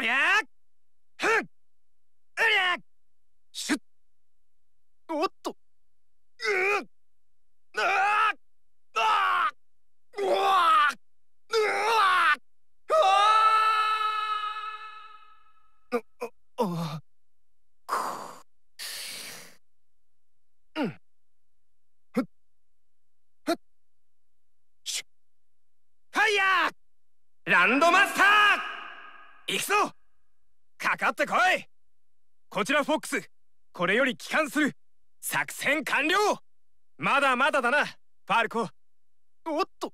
りゃふんうりゃしゅっおっとうあああうわうわうわランドマスター行くぞかかってこいこちらフォックスこれより帰還する作戦完了まだまだだなファルコおっと